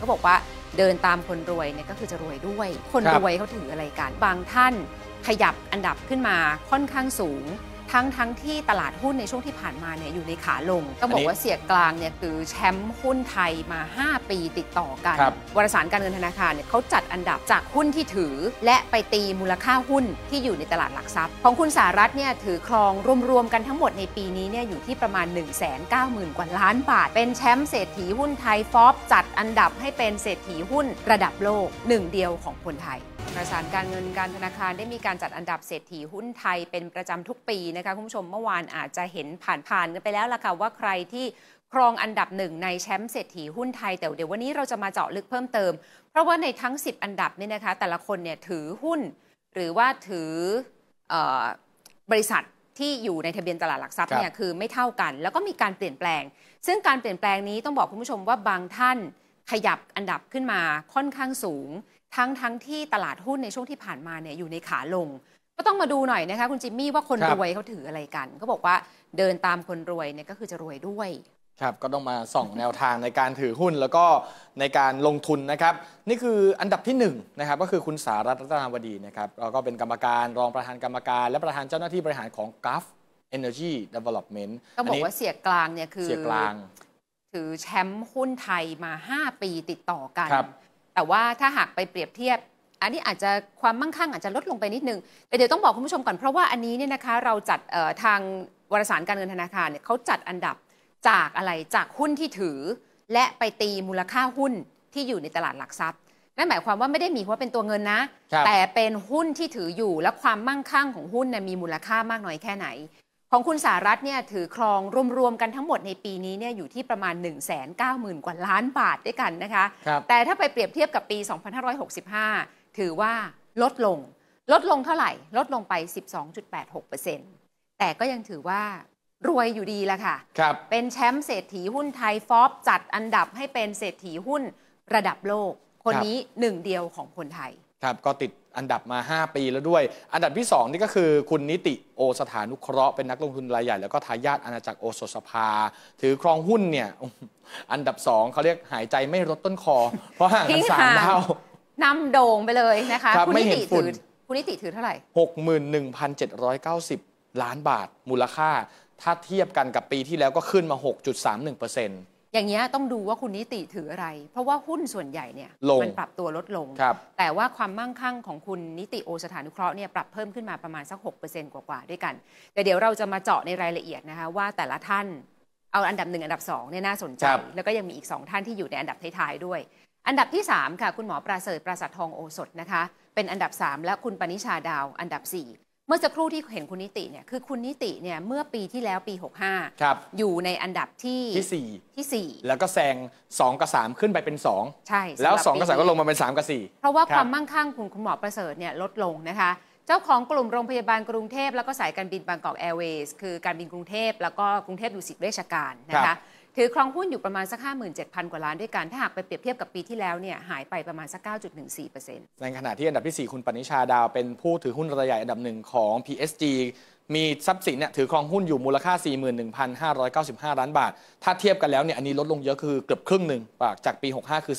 ขาบอกว่าเดินตามคนรวยเนี่ยก็คือจะรวยด้วย คนรวยเขาถืออะไรกัน บางท่านขยับอันดับขึ้นมาค่อนข้างสูงทั้งทั้งที่ตลาดหุ้นในช่วงที่ผ่านมาเนี่ยอยู่ในขาลง ก็บอกว่าเสียกลางเนี่ยคือแชมป์หุ้นไทยมา 5 ปีติดต่อกัน วารสารการเงินธนาคาร เนี่ยเขาจัดอันดับจากหุ้นที่ถือและไปตีมูลค่าหุ้นที่อยู่ในตลาดหลักทรัพย์ ของคุณสารัตเนี่ยถือครองรวมๆกันทั้งหมดในปีนี้เนี่ยอยู่ที่ประมาณ 1 9 0 0 0 0กว่าล้านบาทเป็นแชมป์เศรษฐีหุ้นไทยฟอบจัดอันดับให้เป็นเศรษฐีหุ้นระดับโลกหนึ่งเดียวของคนไทยประสานการเงินการธนาคารได้มีการจัดอันดับเศรษฐีหุ้นไทยเป็นประจำทุกปีนะนะคะคุณผู้ชมเมื่อวานอาจจะเห็นผ่านๆกันไปแล้วล่ะค่ะว่าใครที่ครองอันดับหนึ่งในแชมป์เศรษฐีหุ้นไทย แต่เดี๋ยววันนี้เราจะมาเจาะลึกเพิ่มเติม เพราะว่าในทั้ง 10 อันดับเนี่ยนะคะ แต่ละคนเนี่ยถือหุ้น หรือว่าถือบริษัทที่อยู่ในทะเบียนตลาดหลักทรัพย์เนี่ยคือไม่เท่ากัน แล้วก็มีการเปลี่ยนแปลง ซึ่งการเปลี่ยนแปลงนี้ต้องบอกคุณผู้ชมว่าบางท่านขยับอันดับขึ้นมาค่อนข้างสูงทั้งทั้งที่ตลาดหุ้นในช่วงที่ผ่านมาเนี่ยอยู่ในขาลงก็ต้องมาดูหน่อยนะคะคุณจิมมี่ว่าคนรวยเขาถืออะไรกันเขาบอกว่าเดินตามคนรวยเนี่ยก็คือจะรวยด้วยครับก็ต้องมาส่องแนวทางในการถือหุ้นแล้วก็ในการลงทุนนะครับ นี่คืออันดับที่1นนะครับก็คือคุณสารัตนาวดีนะครับแล้วก็เป็นกรรมการรองประธานกรรมการ และประธานเจ้าหน้าที่บริหารของกราฟนอร์จีเดเวล็อปเมนต์ก็บอกว่าเสียกลางเนี่ยคือเสียกลาง ถือแชมป์หุ้นไทยมา 5 ปีติดต่อกัน แต่ว่าถ้าหากไปเปรียบเทียบอันนี้อาจจะความมั่งคั่งอาจจะลดลงไปนิดนึงแต่เดี๋ยวต้องบอกคุณผู้ชมก่อนเพราะว่าอันนี้เนี่ยนะคะเราจัดทางวารสารการเงินธนาคารเนี่ยเขาจัดอันดับจากอะไรจากหุ้นที่ถือ และไปตีมูลค่าหุ้นที่อยู่ในตลาดหลักทรัพย์นั่นหมายความว่าไม่ได้มีว่าเป็นตัวเงินนะ แต่เป็นหุ้นที่ถืออยู่และความมั่งคั่งของหุ้นเนี่ยมีมูลค่ามากน้อยแค่ไหน ของคุณสารัตเนี่ยถือครองรวมๆกันทั้งหมดในปีนี้เนี่ยอยู่ที่ประมาณ1 9 0 0 0 0กว่าล้านบาทด้วยกันนะคะคแต่ถ้าไปเปรียบเทียบกับปี 2565ถือว่าลดลงลดลงเท่าไหร่ ลดลงไป 12.86%แต่ก็ยังถือว่ารวยอยู่ดีและค่ะคเป็นแชมป์เศรษฐีหุ้นไทยฟอบจัดอันดับให้เป็นเศรษฐีหุ้นระดับโลก คนนี้หนึ่งเดียวของคนไทย ครับก็ติดอันดับมา 5 ปีแล้วด้วย อันดับที่2นี่ก็คือ คุณนิติโอสถานุเคราะห์เป็นนักลงทุนรายใหญ่ แล้วก็ทายาทอาณาจักรโอสสภา ถือครองหุ้นเนี่ย อันดับ2เขาเรียกหายใจไม่ลดต้นคอ เพราะห่างกันสามเท่านำโด่งไปเลยนะคะคุณนิติถือคุณนิติถือเท่าไหร่ 61,790 ล้านบาทมูลค่า ถ้าเทียบกันกับปีที่แล้วก็ขึ้นมา 6.31%อย่างเงี้ยต้องดูว่าคุณนิติถืออะไร เพราะว่าหุ้นส่วนใหญ่เนี่ยมันปรับตัวลดลง แต่ว่าความมั่งคั่งของคุณนิติโอสถานุเคราะห์เนี่ยปรับเพิ่มขึ้นมาประมาณสัก 6%กว่าๆด้วยกัน แต่เดี๋ยวเราจะมาเจาะในรายละเอียดนะคะว่าแต่ละท่านเอาอันดับหนึ่งอันดับสองเนี่ยน่าสนใจแล้วก็ยังมีอีกสองท่านที่อยู่ในอันดับท้ายๆด้วยอันดับที่ 3 ค่ะ คุณหมอประเสริฐประสาททองโอสถนะคะเป็นอันดับ 3 และคุณปณิชาดาวอันดับ 4 เมื่อสักครู่ที่เห็นคุณนิติเนี่ยคือคุณนิติเนี่ยเมื่อปีที่แล้วปี 65ครับอยู่ในอันดับที่ที่4ที่4แล้วก็แซง2 กับ 3 ขึ้นไปเป็น2ใช่แล้ว 2กับ 3 ก็ลงมาเป็น 3 กับ 4 เพราะว่าความมั่งคั่งคุณคุณหมอประเสริฐเนี่ยลดลงนะคะ เจ้าของกลุ่มโรงพยาบาลกรุงเทพแล้วก็สายการบินบางกอกแอร์เวย์สคือการบินกรุงเทพแล้วก็กรุงเทพดูสิตเวชการนะคะถือครองหุ้นอยู่ประมาณสัก 57,000กว่าล้านด้วยกัน ถ้าหากไปเปรียบเทียบกับปีที่แล้วเนี่ยหายไปประมาณสัก 9.14%ในขณะที่อันดับที่ 4 คุณปณิชาดาวเป็นผู้ถือหุ้นรายใหญ่อันดับหนึ่งของ PSG มีทรัพย์สินเนี่ยถือครองหุ้นอยู่มูลค่า 41,595ล้านบาท ถ้าเทียบกันแล้วเนี่ยอันนี้ลดลงเยอะคือเกือบครึ่งหนึ่งจากปี65คือ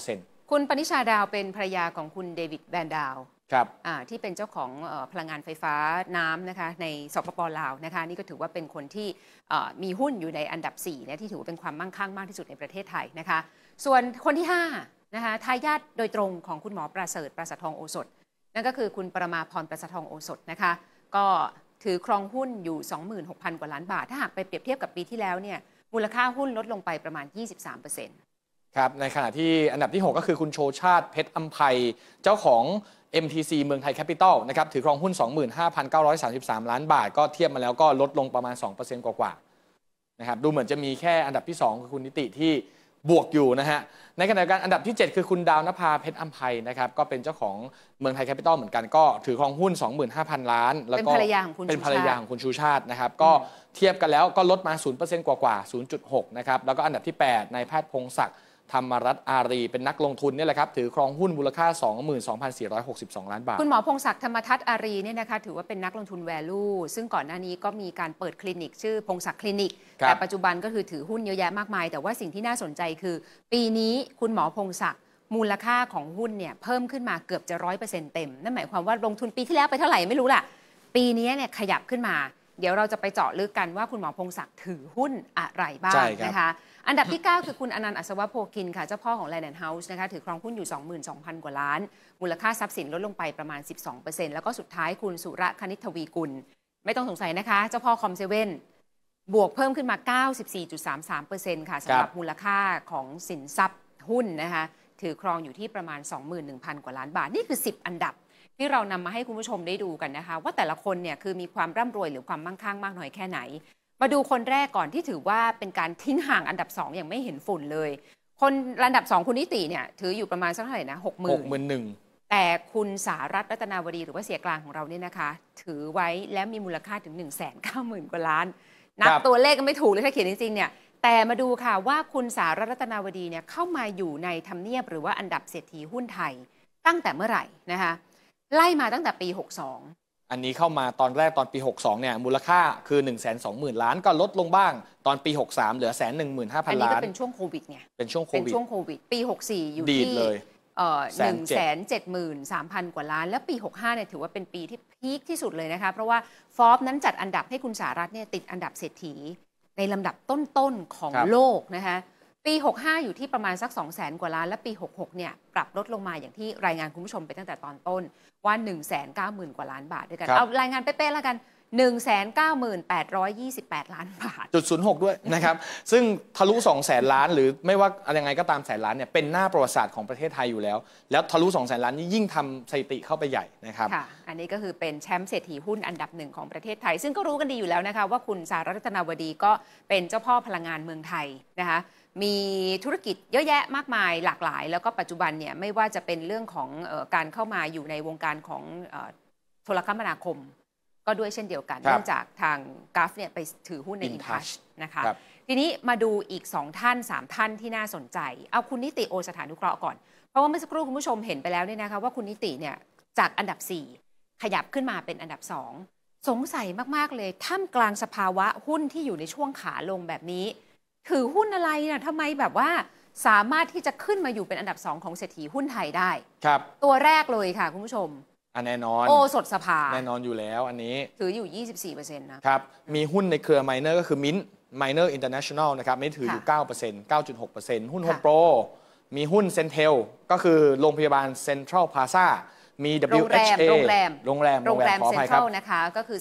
49%คุณปณิชาดาวเป็นภรรยาของคุณเดวิดแวนดาวครับที่เป็นเจ้าของพลังงานไฟฟ้าน้ำนะคะในสปปลาวนะคะนี่ก็ถือว่าเป็นคนที่มีหุ้นอยู่ในอันดับ4นะที่ถือว่าเป็นความมั่งคั่ง มากที่สุดในประเทศไทยนะคะส่วนคนที่5นะคะทายาทโดยตรงของคุณหมอประเสริฐประสาทองโอสถนั่นก็คือคุณประมาพรประสาทองโอสถนะคะก็ถือครองหุ้นอยู่ 26,000กว่าล้านบาท ถ้าหากไปเปรียบเทียบกับปีที่แล้วเนี่ยมูลค่าหุ้นลดลงไปประมาณ 23%ครับในขณะที่อันดับที่ 6 ก็คือคุณโชชาติเพชรอัมภัยเจ้าของ MTC เมืองไทยแคปิตอลนะครับถือครองหุ้น 25,933 ล้านบาท ก็เทียบมาแล้วก็ลดลงประมาณ 2%กว่าๆนะครับดูเหมือนจะมีแค่อันดับที่ 2 คือคุณนิติที่บวกอยู่นะฮะในขณะเดียวกันอันดับที่ 7 คือคุณดาวนภาเพชรอัมภัยนะครับก็เป็นเจ้าของเมืองไทย แคปิตอลเหมือนกันก็ถือครองหุ้น 25,000 ล้าน แล้วก็เป็นภรรยาของคุณเป็นภรรยาของคุณชูชาตินะครับก็เทียบกันแล้วก็ลดมา0%กว่าๆ0.6นะครับแล้วก็อันดับที่8นายแพทย์พงศักดิ์ธรรมรัตน์อารีเป็นนักลงทุนนี่แหละครับถือครองหุ้นมูลค่า22,462ล้านบาทคุณหมอพงศักดิ์ธรรมทัตน์อารีเนี่ยนะคะถือว่าเป็นนักลงทุนแวลูซึ่งก่อนหน้านี้ก็มีการเปิดคลินิกชื่อพงศักดิ์คลินิกแต่ปัจจุบันก็คือถือหุ้นเยอะแยะมากมาย แต่ว่าสิ่งที่น่าสนใจคือ ปีนี้คุณหมอพงศักดิ์มูลค่าของหุ้นเนี่ยเพิ่มขึ้นมาเกือบจะร้อยเปอร์เซ็นต์เต็มนั่นหมายความว่าลงทุนปีที่แล้วไปเท่าไหร่ไม่รู้ล่ะ ปีนี้เนี่ยขยับขึ้นมา เดี๋ยวเราจะไปเจาะลึกกันว่าคุณหมอพงศักดิ์ถือหุ้นอะไรบ้างนะคะอันดับที่ 9 คือคุณอนันต์อัศวโพกินค่ะ เจ้าพ่อของแลนด์เฮาส์นะคะถือครองหุ้นอยู่ 22,000กว่าล้าน มูลค่าทรัพย์สินลดลงไปประมาณ 12%แล้วก็สุดท้ายคุณสุระคณิทวีกุลไม่ต้องสงสัยนะคะ เจ้าพ่อคอมเซเว่นบวกเพิ่มขึ้นมา 94.33%ค่ะสำหรับมูลค่าของสินทรัพย์หุ้นนะคะ ถือครองอยู่ที่ประมาณ 21,000 กว่าล้าน บาท นี่คือ 10 อันดับ ที่เรานำมาให้คุณผู้ชมได้ดูกันนะคะว่าแต่ละคนเนี่ยคือมีความร่ำรวยหรือความมั่งคั่งมากน้อยแค่ไหนมาดูคนแรกก่อนที่ถือว่าเป็นการทิ้งห่างอันดับสองอย่างไม่เห็นฝุ่นเลย คนันดับสองคุณนิติเนี่ยถืออยู่ประมาณสักเท่าไหร่นะหกหมื่นหกหมื่นหนึ่งแต่คุณสารัตรัตนาวดีหรือว่าเสียกลางของเราเนี่ยนะคะ ถือไว้แล้วมีมูลค่าถึง1นึ่งแสนเก้าหมื่นกว่าล้าน นับตัวเลขก็ไม่ถูกเลยถ้าเขียนจริงๆเนี่ยแต่มาดูค่ะว่าคุณสารัตนาวดีเนี่ยเข้ามาอยู่ในทำเนียบหรือว่าอันดับเศรษฐีหุ้นไทยตั้งแต่เมื่อไหร่นะคะไล่มาตั้งแต่ปี 62อันนี้เข้ามาตอนแรกตอนปี 62 เนี่ยมูลค่าคือ 1 2 0 0 0 0 ล้านก็ลดลงบ้าง ตอนปี 63 เหลือแสนหนึ่งหมื่นห้าพันล้าน อันนี้ก็เป็นช่วงโควิดไงเป็นช่วงโควิด เป็นช่วงโควิด ปี 64 อยู่ที่หนึ่งแสนเจ็ดหมื่นสามพันกว่าล้าน แล้วปี 65 เนี่ยถือว่าเป็นปีที่พีคที่สุดเลยนะคะ เพราะว่าฟอ์บนั้นจัดอันดับให้คุณสารัตเนี่ยติดอันดับเศรษฐีในลำดับต้น ๆ ของโลกนะคะปี 65 อยู่ที่ประมาณสัก2 0 0แสนกว่าล้าน และปี 66เนี่ย ปรับลดลงมาอย่างที่รายงานคุณผู้ชมไปตั้งแต่ตอนต้น ว่า 1 9 0 0 0 0 กว่าล้านบาทด้วยกันเอารายงานเป๊ะๆแล้วกัน 1 9 8 2 8ล้านบาท จุด 06 ด้วยนะครับ ซึ่งทะลุ 2 0 0แสนล้าน หรือไม่ว่าอะไรยังไงก็ตามแสนล้านเนี่ยเป็นหน้าประวัติศาสตร์ของประเทศไทยอยู่แล้ว แล้วทะลุ 2 0 0แสนล้านนี่ยิ่งทำสถิติเข้าไปใหญ่นะครับค่ะอันนี้ก็คือเป็นแชมป์เศรษฐีหุ้นอันดับหนึ่งของประเทศไทย ซึ่งก็รู้กันดีอยู่แล้วนะคะว่าคุณสารัตนาวดีก็เป็นเจ้าพ่อพลังงานเมืองไทยนะคะมีธุรกิจเยอะแยะมากมาย หลากหลาย แล้วก็ปัจจุบันเนี่ย ไม่ว่าจะเป็นเรื่องของอการเข้ามาอยู่ในวงการของโทรคมนาคม ก็ด้วยเช่นเดียวกันเนื่องจากทางกราฟเนี่ยไปถือหุ้นใน InTouch นะคะคทีนี้มาดูอีก 2 ท่าน 3 ท่านที่น่าสนใจเอาคุณนิติโอสถานุเคราะห์ก่อน เพราะว่าเมื่อสักครู่คุณผู้ชมเห็นไปแล้วเนี่ยนะคะว่าคุณนิติเนี่ยจากอันดับ 4 ขยับขึ้นมาเป็นอันดับ2สงสัยมากๆเลยท่ามกลางสภาวะหุ้นที่อยู่ในช่วงขาลงแบบนี้ถือหุ้นอะไรนะทำไมแบบว่าสามารถที่จะขึ้นมาอยู่เป็นอันดับสองของเศรษฐีหุ้นไทยได้ ครับ ตัวแรกเลยค่ะ คุณผู้ชม อันแน่นอน โอสดสภาแน่นอนอยู่แล้วอันนี้ถืออยู่ 24%นะ ครับ มีหุ้นในเครือไมเนอร์ก็คือมิ้นไมเนอร์อินเตอร์เนชั่นแนลนะครับ ไม่ถืออยู่ 9% 9.6%หุ้นโฮมโปรมีหุ้นเซนเทลก็คือโรงพยาบาลเซ็นทรัลพาซามี WHA โรงแรม โรงแรมโรงแรมเซ็นทรัลนะคะ ก็คือ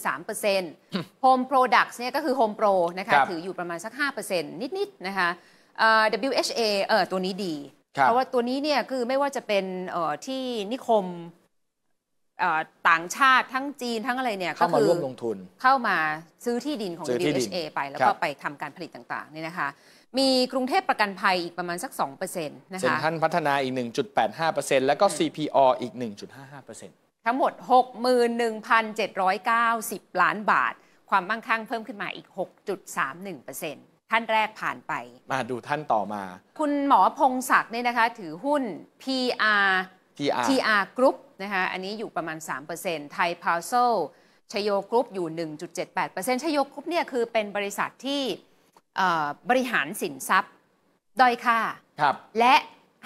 3% Home Products เนี่ย ก็คือ Home Pro นะคะ ถืออยู่ประมาณสัก 5%นิดๆนะคะ WHA เออตัวนี้ดี เพราะว่าตัวนี้เนี่ย คือไม่ว่าจะเป็นที่นิคมต่างชาติทั้งจีนทั้งอะไรเนี่ยก็คือเข้ามาซื้อที่ดินของ WHA ไปแล้วก็ไปทำการผลิตต่าง ๆ นี่นะคะมีกรุงเทพประกันภัยอีกประมาณสัก2%นะคะเซ็นทรัลพัฒนาอีก 1.85%แล้วก็ CPO อีก 1.55%ทั้งหมด 61,790 ล้านบาท ความมั่งคั่งเพิ่มขึ้นมาอีก 6.31%ท่านแรกผ่านไป มาดูท่านต่อมา คุณหมอพงศักดิ์เนี่ยนะคะถือหุ้น PR TR TR Group นะคะอันนี้อยู่ประมาณ3%ไทยพาวโซชโยกรุ๊ปอยู่ 1.78%ชโยกรุ๊ปเนี่ยคือเป็นบริษัทที่บริหารสินทรัพย์ด้อยค่าครับและ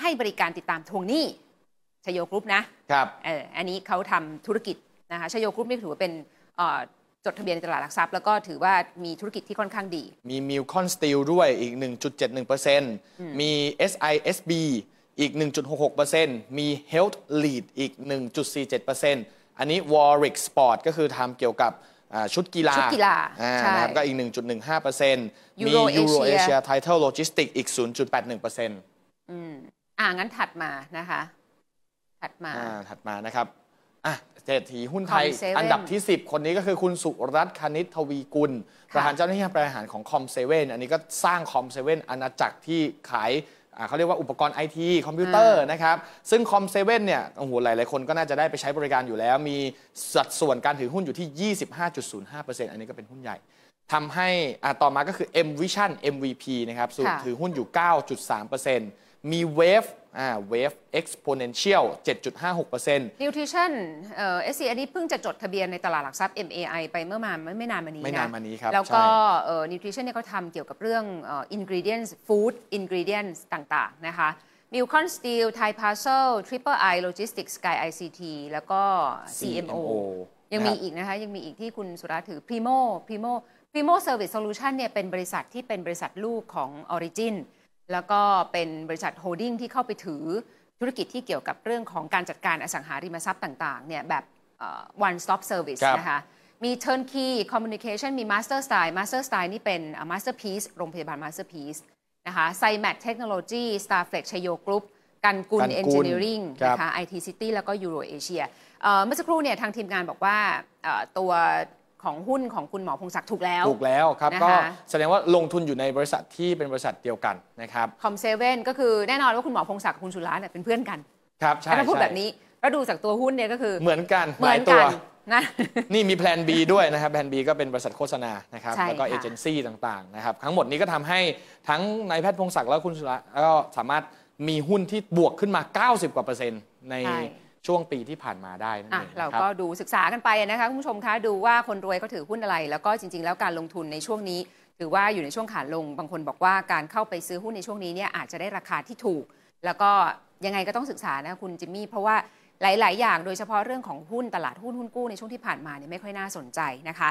ให้บริการติดตามทวงหนี้ชโยกรุ๊ปนะครับอออันนี้เขาทำธุรกิจนะคะชโยกรุ๊ปนี่ถือว่าเป็นจดทะเบียนในตลาดหลักทรัพย์ แล้วก็ถือว่ามีธุรกิจที่ค่อนข้างดี มีมิลคอนสตีลด้วยอีก 1.71%มี SISB อีก 1.66%มี Health Lead อีก 1.47%อันนี้ Warwick Sport ก็คือทำเกี่ยวกับชุดกีฬาชุดกีฬานช่ก็อีก 1.15%มียูโรเอเชียไทเทลโลจิสติกอีก 0.81%อืมอ่างั้นถัดมานะคะ ถัดมา ถัดมานะครับอ่ะเศรษฐีหุ้นไทยอันดับที่ 10 คนนี้ก็คือคุณสุรัตน์คณิตทวีกุล ประธานเจ้าหน้าที่บริหารของคอมเซเว่น อันนี้ก็สร้างคอมเซเว่นอาณาจักรที่ขายเขาเรียกว่าอุปกรณ์ไอทีคอมพิวเตอร์นะครับ ซึ่งคอมเซเว่นเนี่ยโอ้โหหลาย ๆ คนก็น่าจะได้ไปใช้บริการอยู่แล้ว มีสัดส่วนการถือหุ้นอยู่ที่ 25.05%อันนี้ก็เป็นหุ้นใหญ่ทำให้ต่อมา ก็คือ M Vision MVP นะครับถือหุ้นอยู่ 9.3%มี Wave อ่าเวฟเอ็กซ์โพเนนเชียล7.56%ดจุดห้าหกเอ่อ SC อันนี้เพิ่งจะจดทะเบียนในตลาดหลักทรัพย์ MAI ไปเมื่อมาไม่ไม่นานมานี้นะไม่นานมานี้ครับแล้วก็เอ่อิวทริชั่นเนี่ยเขาทำเกี่ยวกับเรื่องเอ่อริเดียนส์ฟู้ดอินกริเดียนส์ต่างๆนะคะมิลคอนสตีลไทยพาร์เซลทริปเปอร์ไอโลจิสติกส์ากไอซีทีแล้วก็ CMO ยังมีอีกนะคะ ยังมีอีกที่คุณสุราถือพรีโมพรีโมพรีโมเซอร์วิสโซลูชันเนี่ยเป็นบริษัทที่เป็นบริษัทลูกของออริจินแล้วก็เป็นบริษัทโฮลดิ้งที่เข้าไปถือธุรกิจที่เกี่ยวกับเรื่องของการจัดการอสังหาริมทรัพย์ต่าง ๆ เนี่ย แบบ one stop service นะคะ มี turnkey communication มี master style master style นี่เป็น masterpiece โรงพยาบาล masterpiece นะคะ s i m a t Technology Starflex ชโยกรุ๊ปกันกุล Engineering นะคะ IT City แล้วก็ Euro Asia เมื่อสักครู่เนี่ย ทางทีมงานบอกว่าตัวของหุ้นของคุณหมอพงศักดิ์ถูกแล้วถูกแล้วครับก็แสดงว่าลงทุนอยู่ในบริษัทที่เป็นบริษัทเดียวกันนะครับคอมเซเว่นก็คือแน่นอนว่าคุณหมอพงศักดิ์คุณชุลัตน์เป็นเพื่อนกันครับใช่ถ้าพูดแบบนี้ก็ดูจากตัวหุ้นเนี่ยก็คือ เหมือนกันเหมือนกันนะนี่มีแพลน B ด้วยนะครับแพลน B ก็เป็นบริษัทโฆษณานะครับแล้วก็เอเจนซี่ต่างๆนะครับทั้งหมดนี้ก็ทำให้ทั้งนายแพทย์พงศักดิ์และคุณชุล์ก็สามารถมีหุ้นที่บวกขึ้นมา 90 กว่าเปอร์เซ็นต์ในช่วงปีที่ผ่านมาได้นั่นเองเราก็ดูศึกษากันไปนะคะคุณผู้ชมคะดูว่าคนรวยเขาถือหุ้นอะไร แล้วก็จริงๆ แล้วการลงทุนในช่วงนี้ ถือว่าอยู่ในช่วงขาลง บางคนบอกว่าการเข้าไปซื้อหุ้นในช่วงนี้เนี่ยอาจจะได้ราคาที่ถูกแล้วก็ยังไงก็ต้องศึกษานะคุณจิมมี่เพราะว่าหลายๆ อย่าง โดยเฉพาะเรื่องของหุ้นตลาดหุ้นหุ้นกู้ในช่วงที่ผ่านมาเนี่ยไม่ค่อยน่าสนใจนะคะ